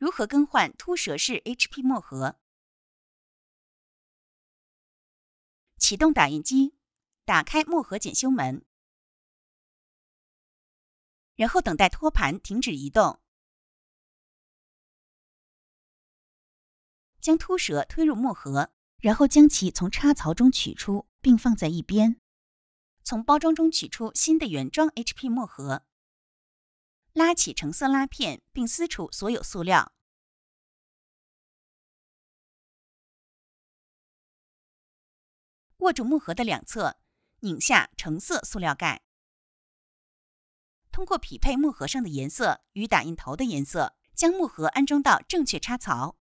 如何更换凸舌式 HP 墨盒？启动打印机，打开墨盒检修门，然后等待托盘停止移动。将凸舌推入墨盒，然后将其从插槽中取出，并放在一边。从包装中取出新的原装 HP 墨盒。拉起橙色拉片，并撕除所有塑料。握住木盒的两侧，拧下橙色塑料盖。通过匹配木盒上的颜色与打印头的颜色，将木盒安装到正确插槽。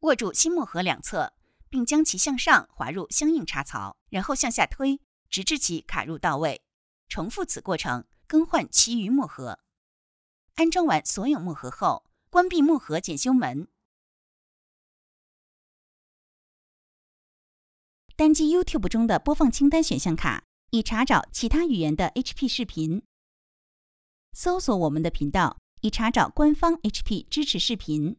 握住新木盒两侧，并将其向上滑入相应插槽，然后向下推，直至其卡入到位。重复此过程，更换其余木盒。安装完所有墨盒后，关闭墨盒检修门。单击 YouTube 中的“播放清单”选项卡，以查找其他语言的 HP 视频。搜索我们的频道，以查找官方 HP 支持视频。